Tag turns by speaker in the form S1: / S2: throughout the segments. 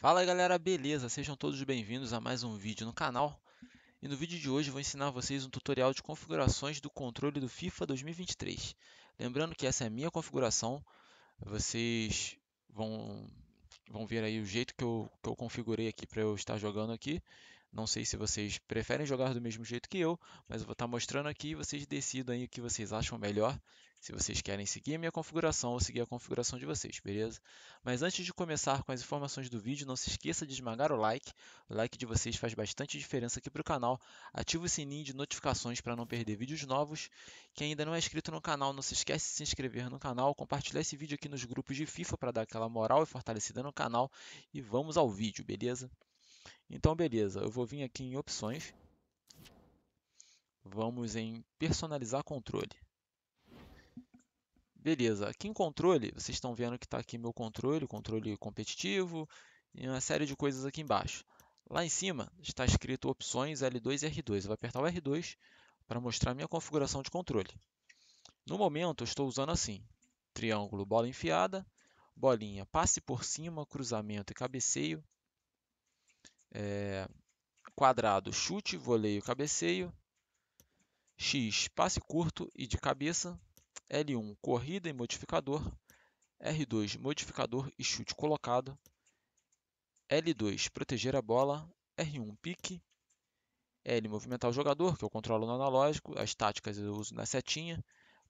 S1: Fala galera, beleza? Sejam todos bem-vindos a mais um vídeo no canal. E no vídeo de hoje vou ensinar vocês um tutorial de configurações do controle do FIFA 2023. Lembrando que essa é a minha configuração, vocês vão, vão ver aí o jeito que eu, que eu configurei aqui para eu estar jogando aqui. Não sei se vocês preferem jogar do mesmo jeito que eu, mas eu vou estar mostrando aqui e vocês decidam aí o que vocês acham melhor se vocês querem seguir a minha configuração ou seguir a configuração de vocês, beleza? Mas antes de começar com as informações do vídeo, não se esqueça de esmagar o like. O like de vocês faz bastante diferença aqui para o canal. Ative o sininho de notificações para não perder vídeos novos. Quem ainda não é inscrito no canal, não se esquece de se inscrever no canal, compartilhar esse vídeo aqui nos grupos de FIFA para dar aquela moral e fortalecida no canal. E vamos ao vídeo, beleza? Então, beleza, eu vou vir aqui em opções. Vamos em personalizar controle. Beleza, aqui em controle, vocês estão vendo que está aqui meu controle, controle competitivo e uma série de coisas aqui embaixo. Lá em cima está escrito opções L2 e R2. Eu vou apertar o R2 para mostrar minha configuração de controle. No momento eu estou usando assim, triângulo, bola enfiada, bolinha, passe por cima, cruzamento e cabeceio, é, quadrado, chute, voleio, cabeceio, X, passe curto e de cabeça, L1 corrida e modificador, R2 modificador e chute colocado, L2 proteger a bola, R1 pique, L movimentar o jogador, que eu controlo no analógico, as táticas eu uso na setinha.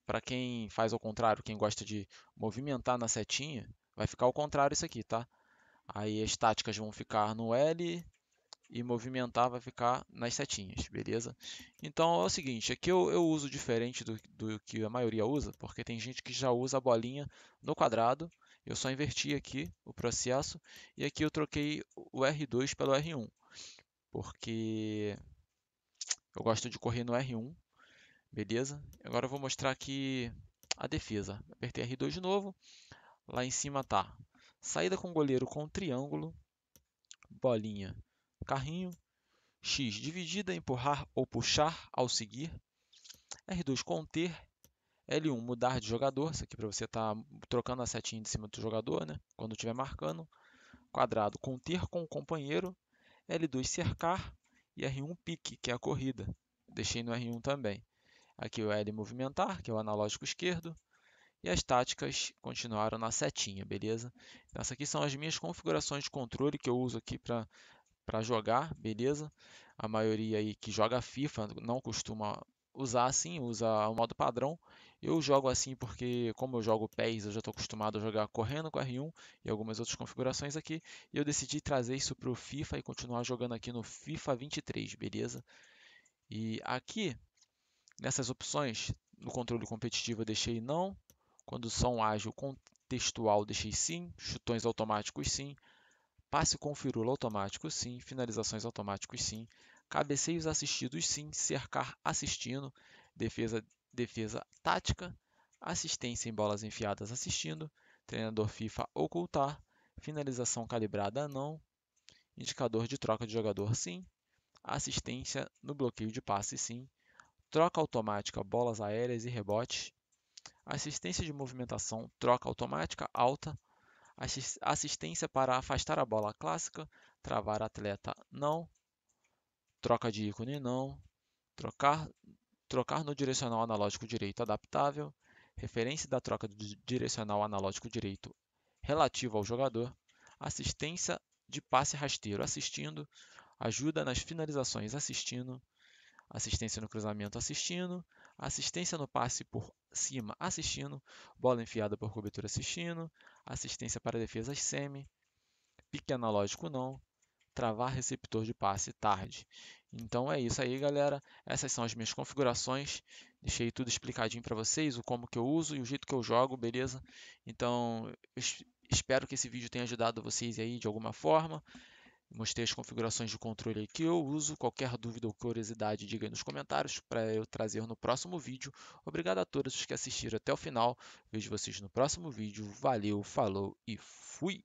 S1: Para quem faz ao contrário, quem gosta de movimentar na setinha, vai ficar ao contrário isso aqui, tá? Aí as táticas vão ficar no L, e movimentar vai ficar nas setinhas, beleza? Então é o seguinte, aqui eu, eu uso diferente do, do que a maioria usa, porque tem gente que já usa a bolinha no quadrado, eu só inverti aqui o processo e aqui eu troquei o R2 pelo R1, porque eu gosto de correr no R1, beleza? Agora eu vou mostrar aqui a defesa, apertei R2 de novo, lá em cima tá saída com goleiro com triângulo, bolinha carrinho, x dividida, empurrar ou puxar ao seguir, R2 conter, L1 mudar de jogador, isso aqui para você estar tá trocando a setinha de cima do jogador, né? quando estiver marcando, quadrado conter com o companheiro, L2 cercar e R1 pique, que é a corrida. Deixei no R1 também. Aqui o L movimentar, que é o analógico esquerdo, e as táticas continuaram na setinha, beleza? Então, essas aqui são as minhas configurações de controle que eu uso aqui para para jogar, beleza? A maioria aí que joga FIFA não costuma usar assim, usa o modo padrão. Eu jogo assim porque, como eu jogo pés, eu já estou acostumado a jogar correndo com R1 e algumas outras configurações aqui. E eu decidi trazer isso para o FIFA e continuar jogando aqui no FIFA 23, beleza? E aqui, nessas opções, no controle competitivo eu deixei não. Condução ágil contextual deixei sim. Chutões automáticos sim. Passe com firula automático, sim. Finalizações automáticos, sim. Cabeceios assistidos, sim. Cercar assistindo. Defesa, defesa tática. Assistência em bolas enfiadas assistindo. Treinador FIFA ocultar. Finalização calibrada, não. Indicador de troca de jogador, sim. Assistência no bloqueio de passe, sim. Troca automática, bolas aéreas e rebotes. Assistência de movimentação, troca automática, alta assistência para afastar a bola clássica, travar atleta não, troca de ícone não, trocar, trocar no direcional analógico direito adaptável, referência da troca do direcional analógico direito relativo ao jogador, assistência de passe rasteiro assistindo, ajuda nas finalizações assistindo, assistência no cruzamento assistindo, assistência no passe por cima assistindo, bola enfiada por cobertura assistindo, assistência para defesas semi, pique analógico não, travar receptor de passe tarde. Então é isso aí, galera. Essas são as minhas configurações. Deixei tudo explicadinho para vocês, o como que eu uso e o jeito que eu jogo, beleza? Então, espero que esse vídeo tenha ajudado vocês aí de alguma forma. Mostrei as configurações de controle que eu uso. Qualquer dúvida ou curiosidade, diga aí nos comentários para eu trazer no próximo vídeo. Obrigado a todos que assistiram até o final. Vejo vocês no próximo vídeo. Valeu, falou e fui!